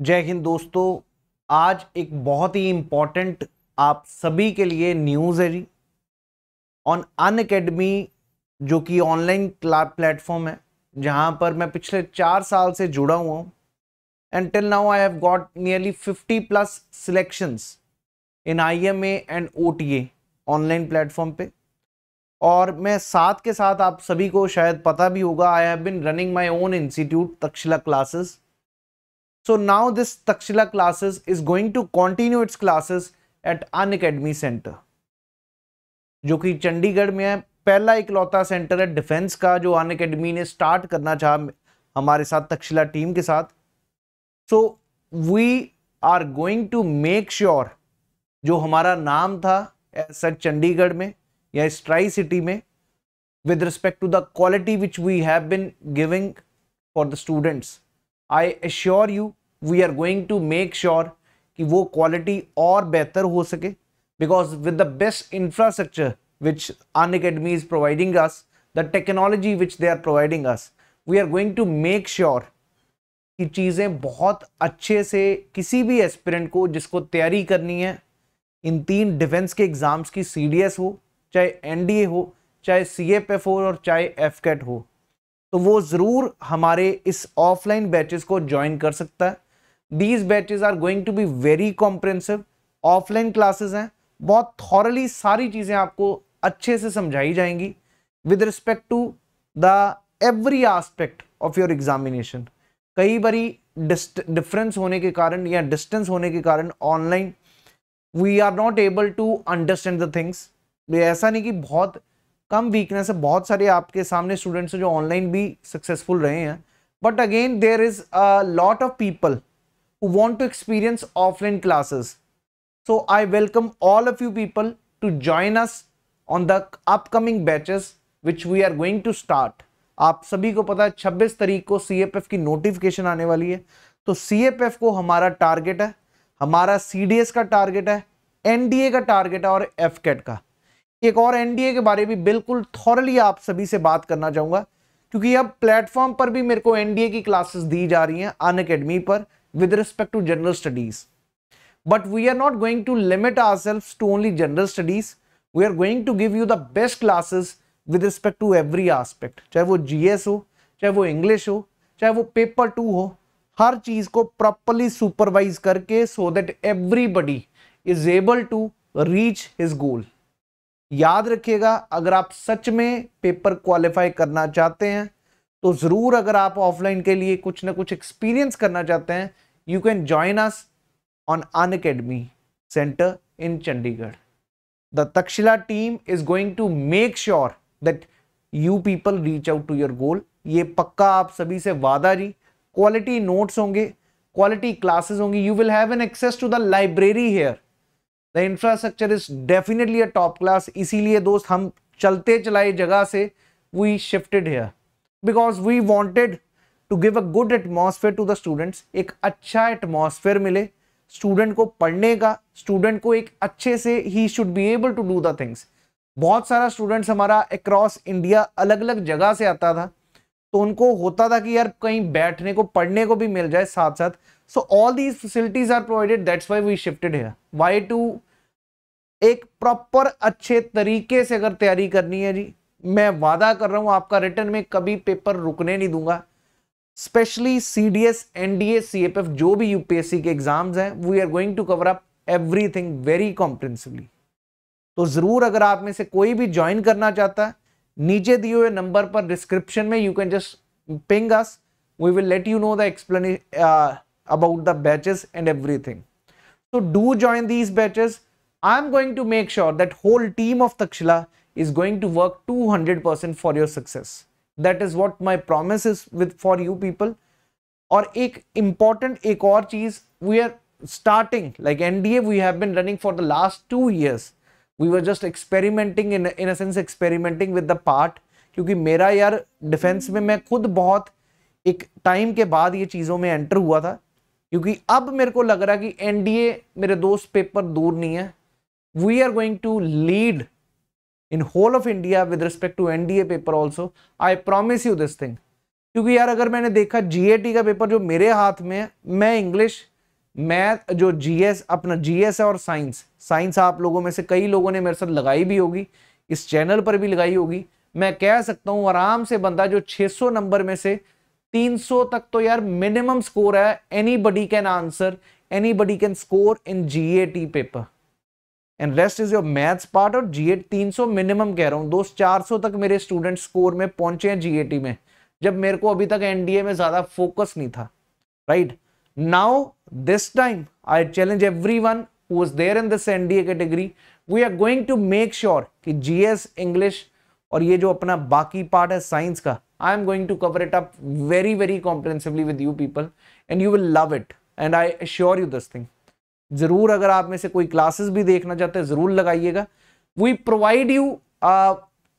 जय हिंद दोस्तों आज एक बहुत ही इम्पॉर्टेंट आप सभी के लिए न्यूज़ है जी ऑन अन अकेडमी जो कि ऑनलाइन प्लेटफॉर्म है जहां पर मैं पिछले चार साल से जुड़ा हुआ हूँ and till now I have got nearly fifty plus selections in I M A and O T A online platform पे और मैं साथ के साथ आप सभी को शायद पता भी होगा I have been running my own institute Takshila classes so now this Takshila classes is going to continue its classes at An Academy Center. जो कि चंडीगढ़ में है पहला इकलौता सेंटर है डिफेंस का जो अन अकेडमी ने स्टार्ट करना चाह हमारे साथ तक्षशिला टीम के साथ so we are going to make sure जो हमारा नाम था सच चंडीगढ़ में या स्ट्राई सिटी में with respect to the quality which we have been giving for the students I assure you we are going to make sure कि वो क्वालिटी और बेहतर हो सके because with the best infrastructure which Unacademy is providing us the technology which they are providing us we are going to make sure कि चीज़ें बहुत अच्छे से किसी भी एस्पिरेंट को जिसको तैयारी करनी है इन तीन डिफेंस के एग्ज़ाम्स की सी हो चाहे एन हो चाहे सी एफ एफ हो और चाहे एफ कैट हो तो वो ज़रूर हमारे इस ऑफलाइन बैचेस को ज्वाइन कर सकता है these batches are going to be very comprehensive offline classes हैं बहुत थॉरली सारी चीज़ें आपको अच्छे से समझाई जाएंगी with respect to the every aspect of your examination कई बारी डिफरेंस होने के कारण या डिस्टेंस होने के कारण online we are not able to understand the things ऐसा नहीं कि बहुत कम वीकनेस है बहुत सारे आपके सामने स्टूडेंट्स हैं जो ऑनलाइन भी सक्सेसफुल रहे हैं but again there is a lot of people who want to experience offline classes so I welcome all of you people to join us on the upcoming batches which we are going to start आप सभी को पता है छब्बीस तारीख को सी की notification आने वाली है तो सी को हमारा टारगेट है हमारा सी का टारगेट है एनडीए का टारगेट है और एफ का कि एक और एनडीए के बारे में बिल्कुल थॉरली आप सभी से बात करना चाहूंगा क्योंकि अब प्लेटफॉर्म पर भी मेरे को एनडीए की क्लासेस दी जा रही हैं अन अकेडमी पर with respect to general studies but we are not going to limit our self to only general studies we are going to give you the best classes with respect to every aspect चाहे वो GS हो चाहे वो English हो चाहे वो paper two हो हर चीज को प्रॉपरली सुपरवाइज करके so that everybody is able to reach his goal याद रखिएगा अगर आप सच में पेपर क्वालिफाई करना चाहते हैं तो ज़रूर अगर आप ऑफलाइन के लिए कुछ ना कुछ एक्सपीरियंस करना चाहते हैं you can join us on Unacademy centre in Chandigarh the Takshashila team is going to make sure that you people reach out to your goal ये पक्का आप सभी से वादा जी क्वालिटी नोट्स होंगे क्वालिटी क्लासेस होंगी you will have an access to the library here the infrastructure is definitely a top class इसीलिए दोस्त हम चलते चलाए जगह से we shifted here because we wanted to give a good atmosphere to the students एक अच्छा एटमोसफेयर मिले स्टूडेंट को पढ़ने का स्टूडेंट को एक अच्छे से ही should be able to do the things बहुत सारा स्टूडेंट्स हमारा अक्रॉस इंडिया अलग अलग जगह से आता था तो उनको होता था कि यार कहीं बैठने को पढ़ने को भी मिल जाए साथ साथ so all these facilities are provided that's why we shifted है वाई टू एक प्रॉपर अच्छे तरीके से अगर तैयारी करनी है जी मैं वादा कर रहा हूं आपका रिटर्न में कभी पेपर रुकने नहीं दूंगा specially C D S N D S C F F जो भी यूपीएससी के एग्जाम्स हैं we are going to cover up every thing very comprehensively तो जरूर अगर आप में से कोई भी ज्वाइन करना चाहता है नीचे दिए हुए नंबर पर डिस्क्रिप्शन में you can just ping us we will let you know the explain about the batches and everything. So do join these batches. I'm going to make sure that whole team of Takshila is going to work 200% for your success. That is what my promise is with for you people. Or ek important ek aur cheez we are starting like NDA we have been running for the last two years. We were just experimenting in in a sense experimenting with the part क्योंकि मेरा यार defence में मैं खुद बहुत एक time के बाद ये चीज़ों में एंटर हुआ था क्योंकि अब मेरे को लग रहा है कि एनडीए मेरे दोस्त पेपर दूर नहीं है we are going to lead in whole of India with respect to NDA paper also I promise you this thing क्योंकि यार अगर मैंने देखा जीएटी का पेपर जो मेरे हाथ में है मैं इंग्लिश मैथ जो जीएस अपना जीएस है और साइंस साइंस आप लोगों में से कई लोगों ने मेरे साथ लगाई भी होगी इस चैनल पर भी लगाई होगी मैं कह सकता हूं आराम से बंदा जो 600 नंबर में से 300 तक तो यार मिनिमम स्कोर है anybody can answer anybody can score in G A T paper and rest is your maths part और जीए तीन सौ मिनिमम कह रहा हूँ दोस्त चार सौ तक मेरे स्टूडेंट स्कोर में पहुंचे हैं जी ए टी में जब मेरे को अभी तक एनडीए में ज़्यादा फोकस नहीं था right right? Now, this time, I challenge everyone who was there in this NDA category. We are going to make sure कि GS, English और ये जो अपना बाकी पार्ट है साइंस का I am going to cover it up very very comprehensively with you people and you will love it and I sure you this thing ज़रूर अगर आप में से कोई क्लासेस भी देखना चाहते हैं ज़रूर लगाइएगा we provide you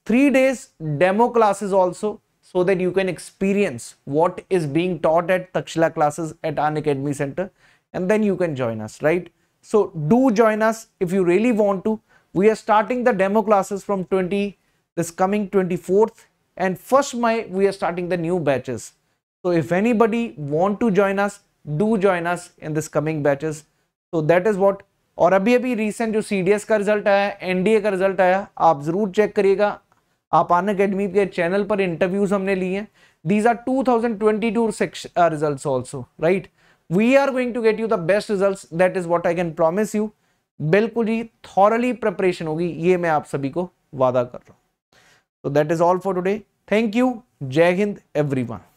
three days demo classes also so that you can experience what is being taught at Takshila classes at An Academy Center and then you can join us, right? So do join us if you really want to. We are starting the demo classes from 20, this coming 24th and first May we are starting the new batches. So if anybody want to join us, do join us in this coming batches. So that is what और अभी अभी recent जो C D S का result आया NDA का result आया आप जरूर चेक करिएगा आप अन अकेडमी के चैनल पर इंटरव्यूज हमने लिए हैं these are 2022 twenty result also right we are going to get you the best result that is what I can promise you बिल्कुल ही थॉरली प्रिपरेशन होगी ये मैं आप सभी को वादा कर रहा हूं तो that is all for today thank you जय हिंद एवरी वन